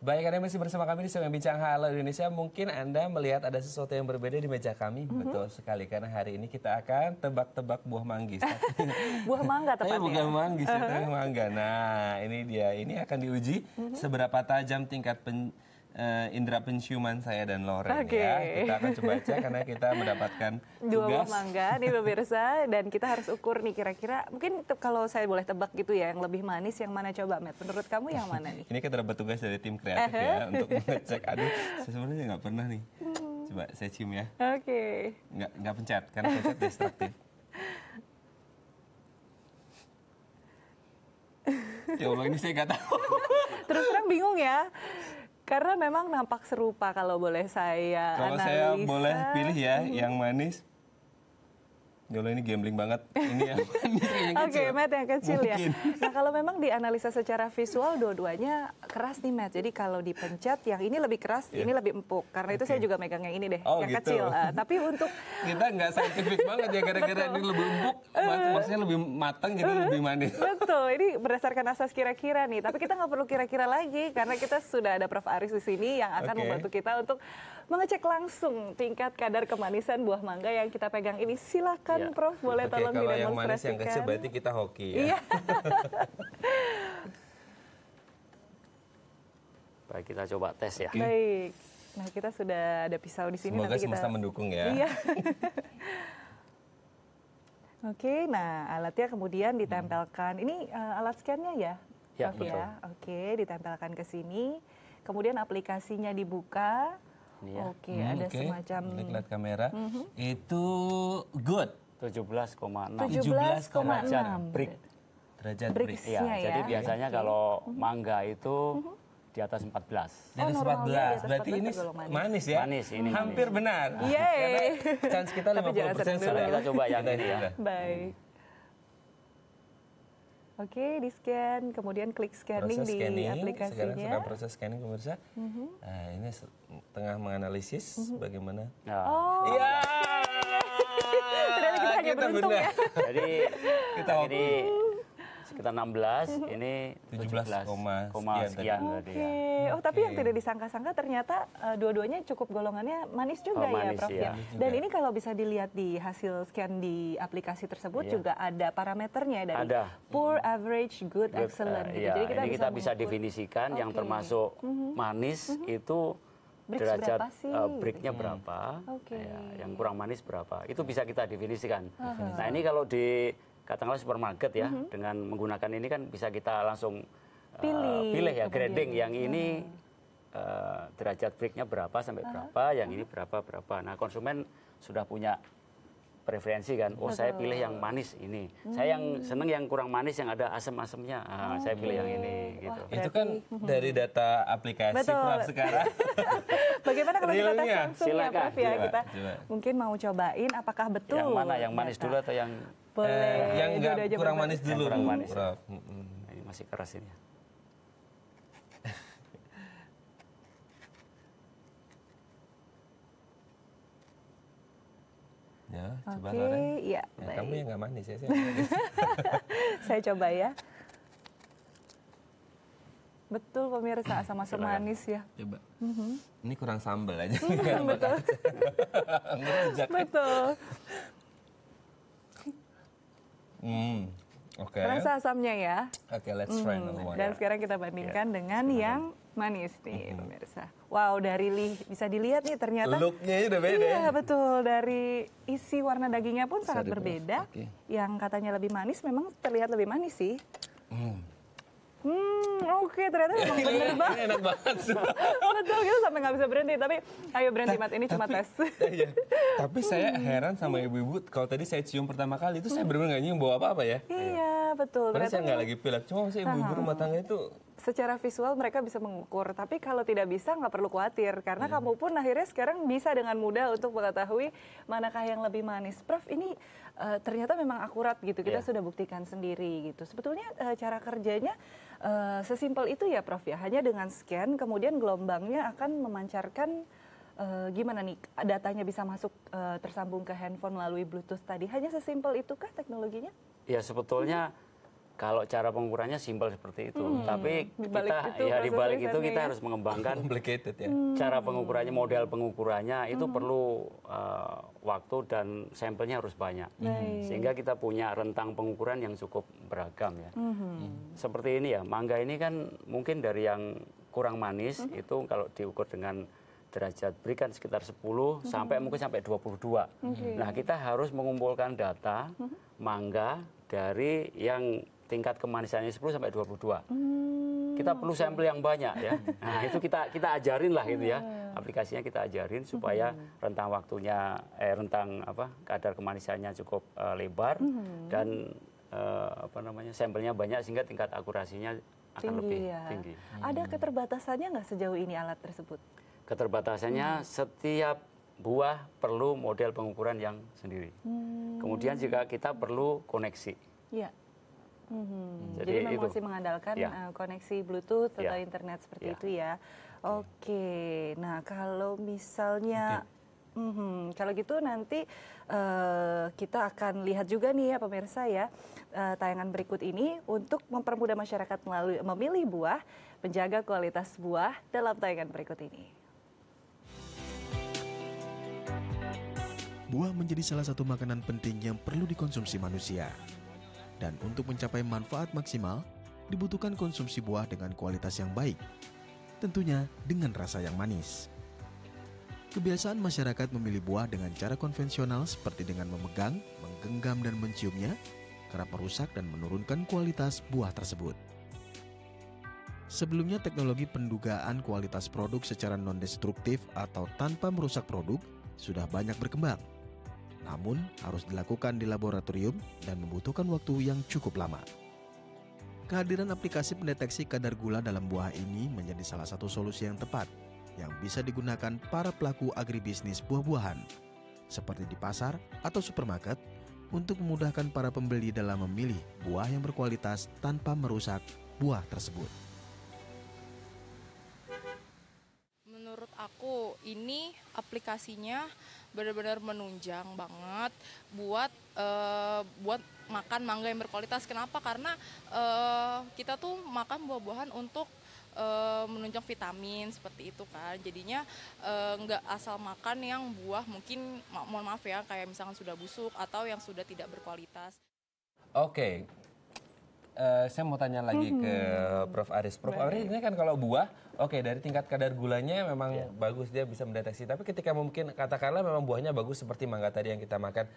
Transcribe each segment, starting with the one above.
Baik, Anda masih bersama kami di Sungai Bincang Halo Indonesia. Mungkin Anda melihat ada sesuatu yang berbeda di meja kami. Mm-hmm. Betul sekali, karena hari ini kita akan tebak-tebak buah manggis. buah mangga tepatnya. Tapi bukan manggis, uh-huh. tapi kan mangga. Nah, ini dia. Ini akan diuji mm-hmm. seberapa tajam tingkat pen uh, indera penciuman saya dan Loren okay. ya. Kita akan coba cek karena kita mendapatkan dua buah mangga nih pemirsa dan kita harus ukur nih kira-kira mungkin kalau saya boleh tebak gitu ya yang lebih manis yang mana coba Matt? Menurut kamu yang mana nih? Ini kita dapat tugas dari tim kreatif ya uh-huh. untuk mengecek. Aduh, saya sebenarnya nggak pernah nih. Hmm. Coba saya cium ya. Oke. Okay. Nggak nggak pencet karena pencet destruktif. ya Allah ini saya nggak tahu. Terus terang bingung ya. Karena memang nampak serupa kalau boleh saya Kalau analisa. saya boleh pilih ya mm-hmm. yang manis Yola ini gambling banget. Ini yang Oke, okay, Matt yang kecil ya. Mungkin. ya. Nah, kalau memang dianalisa secara visual, dua-duanya keras nih, Matt. Jadi kalau dipencet, yang ini lebih keras, yeah. ini lebih empuk. Karena okay. itu saya juga megang yang ini deh, oh, yang gitu. kecil. Uh, tapi untuk... Kita nggak sensitif banget ya, gara-gara ini lebih empuk, eh. maksudnya lebih matang, jadi eh. lebih manis. Betul, ini berdasarkan asas kira-kira nih. Tapi kita nggak perlu kira-kira lagi, karena kita sudah ada Prof. Aris di sini yang akan okay. membantu kita untuk mengecek langsung tingkat kadar kemanisan buah mangga yang kita pegang ini. Silakan ya. Prof, boleh Oke, tolong kalau Kalau yang manis yang kecil berarti kita hoki ya. Iya. Baik, kita coba tes ya. Baik. Nah, kita sudah ada pisau di sini. Semoga nanti kita... semesta mendukung ya. Iya. Oke, nah alatnya kemudian ditempelkan. Ini uh, alat scannya ya, ya Prof ya? betul. ya. Oke, ditempelkan ke sini. Kemudian aplikasinya dibuka. Ini ya. Oke, okay, hmm, ada okay. semacam lihat kamera. Mm -hmm. Itu good 17,6. 17,6 brick. Derajat brick. Ya, ya, jadi biasanya okay. kalau mangga itu mm -hmm di atas 14. Oh, Di atas oh, 14. Di atas Berarti 14 ini manis. manis ya? Manis ini. Hampir manis. benar. Yeay. Karena chance kita 50% sudah ya. kita coba yang ini ya. Baik. Oke, okay, di scan, kemudian klik scanning, proses scanning di aplikasinya. Sekarang sudah proses scanning pemirsa. Mm -hmm. Nah, ini tengah menganalisis mm -hmm. bagaimana. Nah. Oh. Iya. Yeah. kita hanya kita beruntung ya. Jadi, kita jadi kita 16, mm-hmm. ini 17, 17 koma sekian. sekian ya. Oke, okay. oh tapi okay. yang tidak disangka-sangka ternyata uh, dua-duanya cukup golongannya manis juga oh, ya, manis, iya. ya Prof. Ya. Dan ini kalau bisa dilihat di hasil scan di aplikasi tersebut iya. juga ada parameternya dari ada. poor, average, good, good excellent. Uh, gitu. iya. Jadi kita, ini bisa, bisa definisikan okay. yang termasuk mm -hmm. manis mm -hmm. itu Bricks derajat uh, breaknya hmm. berapa, okay. Eh, ya, mm. iya, yang kurang manis berapa, itu bisa kita definisikan. Uh -huh. Nah ini kalau di katakanlah supermarket ya mm-hmm. dengan menggunakan ini kan bisa kita langsung eh, pilih, uh, pilih ya kemudian. grading yang ini uh, derajat breaknya berapa sampai uh-huh. berapa, yang ini berapa berapa. Nah konsumen sudah punya preferensi kan. Oh Betul. saya pilih yang manis ini. Hmm. Saya yang hmm. seneng yang kurang manis yang ada asam-asamnya. Ah, oh, saya pilih okay. yang ini gitu. Wah, Itu kan mhm. dari data aplikasi Betul. sekarang. Bagaimana kalau kita langsung Silakan. ya Prof ya kita. Coba. Mungkin mau cobain apakah betul. Yang mana yang manis data. dulu atau yang boleh. Eh, yang enggak kurang manis dulu. kurang manis. Nah, ini masih keras ini. ya, coba Loren. Ya, ya, Kamu yang gak manis ya, saya manis. saya coba ya. Betul pemirsa sama semanis ya. Coba. Mm -hmm. Ini kurang sambel aja. Betul. Betul. Hmm. Oke. Okay. Rasa asamnya ya. Oke, okay, let's try hmm. one. Dan ya. sekarang kita bandingkan yeah. dengan yang manis nih, hmm. pemirsa. Wow, dari li bisa dilihat nih ternyata looknya udah beda. Iya, ya. betul. Dari isi warna dagingnya pun bisa sangat berbeda. Okay. Yang katanya lebih manis memang terlihat lebih manis sih. Hmm. Hmm, oke okay. ternyata memang bener banget. Ini enak banget. Betul kita sampai nggak bisa berhenti, tapi ayo berhenti Ta mat ini cuma tes. iya. Tapi saya hmm. heran sama ibu-ibu. Kalau tadi saya cium pertama kali itu saya benar-benar nggak nyium bawa apa-apa ya. Iya betul. Padahal saya nggak lagi pilek. Cuma saya ibu-ibu rumah tangga itu secara visual mereka bisa mengukur, tapi kalau tidak bisa nggak perlu khawatir karena hmm. kamu pun akhirnya sekarang bisa dengan mudah untuk mengetahui manakah yang lebih manis. Prof, ini uh, ternyata memang akurat gitu. Kita yeah. sudah buktikan sendiri gitu. Sebetulnya uh, cara kerjanya Uh, sesimpel itu ya Prof ya, hanya dengan scan kemudian gelombangnya akan memancarkan uh, gimana nih datanya bisa masuk uh, tersambung ke handphone melalui Bluetooth tadi. Hanya sesimpel itukah teknologinya? Ya sebetulnya hmm kalau cara pengukurannya simpel seperti itu, hmm. tapi dibalik kita itu, ya di balik itu kita ya. harus mengembangkan ya. Hmm. Cara pengukurannya, model pengukurannya itu hmm. perlu uh, waktu dan sampelnya harus banyak. Hmm. Sehingga kita punya rentang pengukuran yang cukup beragam ya. Hmm. Seperti ini ya, mangga ini kan mungkin dari yang kurang manis hmm. itu kalau diukur dengan derajat berikan sekitar 10 hmm sampai mungkin sampai 22. hmm Nah, kita harus mengumpulkan data hmm. mangga dari yang tingkat kemanisannya 10 sampai 22. Hmm, kita perlu sampel yang banyak ya. Nah, itu kita kita ajarin lah gitu ya. Hmm. Aplikasinya kita ajarin supaya hmm. rentang waktunya eh rentang apa kadar kemanisannya cukup uh, lebar hmm. dan uh, apa namanya sampelnya banyak sehingga tingkat akurasinya akan tinggi, lebih ya. tinggi. Hmm. Ada keterbatasannya nggak sejauh ini alat tersebut? Keterbatasannya hmm. setiap buah perlu model pengukuran yang sendiri. Hmm. Kemudian juga kita perlu koneksi. Ya. Hmm. Jadi, Jadi memang masih mengandalkan ya. Eh, koneksi Bluetooth atau ya. internet seperti ya. itu ya. ya. Oke, nah kalau misalnya okay. -hmm. Kalau gitu nanti uh, kita akan lihat juga nih ya pemirsa ya uh, tayangan berikut ini untuk mempermudah masyarakat melalui memilih buah, menjaga kualitas buah dalam tayangan berikut ini. Buah menjadi salah satu makanan penting yang perlu dikonsumsi manusia. Dan untuk mencapai manfaat maksimal, dibutuhkan konsumsi buah dengan kualitas yang baik, tentunya dengan rasa yang manis. Kebiasaan masyarakat memilih buah dengan cara konvensional seperti dengan memegang, menggenggam dan menciumnya, kerap merusak dan menurunkan kualitas buah tersebut. Sebelumnya teknologi pendugaan kualitas produk secara non-destruktif atau tanpa merusak produk sudah banyak berkembang namun harus dilakukan di laboratorium dan membutuhkan waktu yang cukup lama. Kehadiran aplikasi pendeteksi kadar gula dalam buah ini menjadi salah satu solusi yang tepat yang bisa digunakan para pelaku agribisnis buah-buahan, seperti di pasar atau supermarket, untuk memudahkan para pembeli dalam memilih buah yang berkualitas tanpa merusak buah tersebut. aku ini aplikasinya benar-benar menunjang banget buat uh, buat makan mangga yang berkualitas. Kenapa? Karena uh, kita tuh makan buah-buahan untuk uh, menunjang vitamin seperti itu kan. Jadinya nggak asal makan yang buah mungkin mohon maaf ya kayak misalkan sudah busuk atau yang sudah tidak berkualitas. Oke, Eh, saya mau tanya lagi hmm. ke Prof Aris. Prof Baik. Aris ini kan kalau buah, oke okay, dari tingkat kadar gulanya memang yeah. bagus dia bisa mendeteksi. Tapi ketika mungkin katakanlah memang buahnya bagus seperti mangga tadi yang kita makan,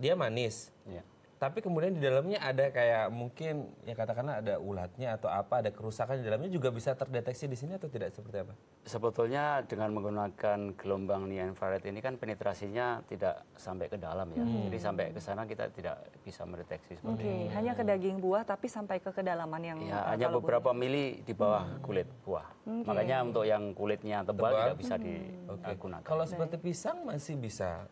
dia manis. Yeah tapi kemudian di dalamnya ada kayak mungkin ya katakanlah ada ulatnya atau apa ada kerusakan di dalamnya juga bisa terdeteksi di sini atau tidak seperti apa? Sebetulnya dengan menggunakan gelombang near infrared ini kan penetrasinya tidak sampai ke dalam ya. Hmm. Jadi sampai ke sana kita tidak bisa mendeteksi seperti okay. hanya ke daging buah tapi sampai ke kedalaman yang ya, hanya beberapa buah. mili di bawah hmm. kulit buah. Okay. Makanya untuk yang kulitnya tebal, tebal. tidak bisa hmm. digunakan. Okay. Kalau seperti pisang masih bisa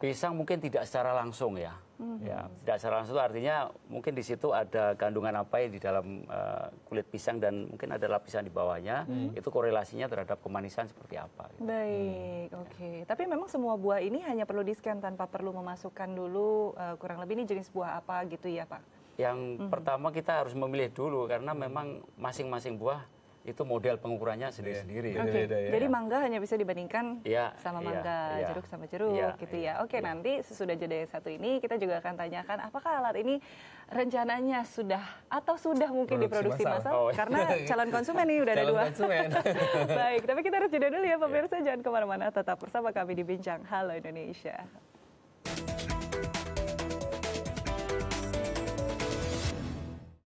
pisang mungkin tidak secara langsung ya. Mm-hmm. ya tidak secara langsung itu artinya mungkin di situ ada kandungan apa yang di dalam uh, kulit pisang dan mungkin ada lapisan di bawahnya mm-hmm. itu korelasinya terhadap kemanisan seperti apa gitu. baik hmm. oke okay. tapi memang semua buah ini hanya perlu di scan tanpa perlu memasukkan dulu uh, kurang lebih ini jenis buah apa gitu ya pak yang mm-hmm. pertama kita harus memilih dulu karena memang masing-masing buah itu model pengukurannya iya, sendiri-sendiri. Okay. Ya. Jadi mangga hanya bisa dibandingkan yeah, sama iya, mangga, yeah, jeruk sama jeruk yeah, gitu iya, ya. Oke, okay, nanti sesudah jeda yang satu ini kita juga akan tanyakan apakah alat ini rencananya sudah atau sudah mungkin Produksi diproduksi massal oh. karena calon konsumen ini udah ada dua. Baik, tapi kita harus jeda dulu ya pemirsa, jangan kemana-mana, tetap bersama kami di Bincang Halo Indonesia.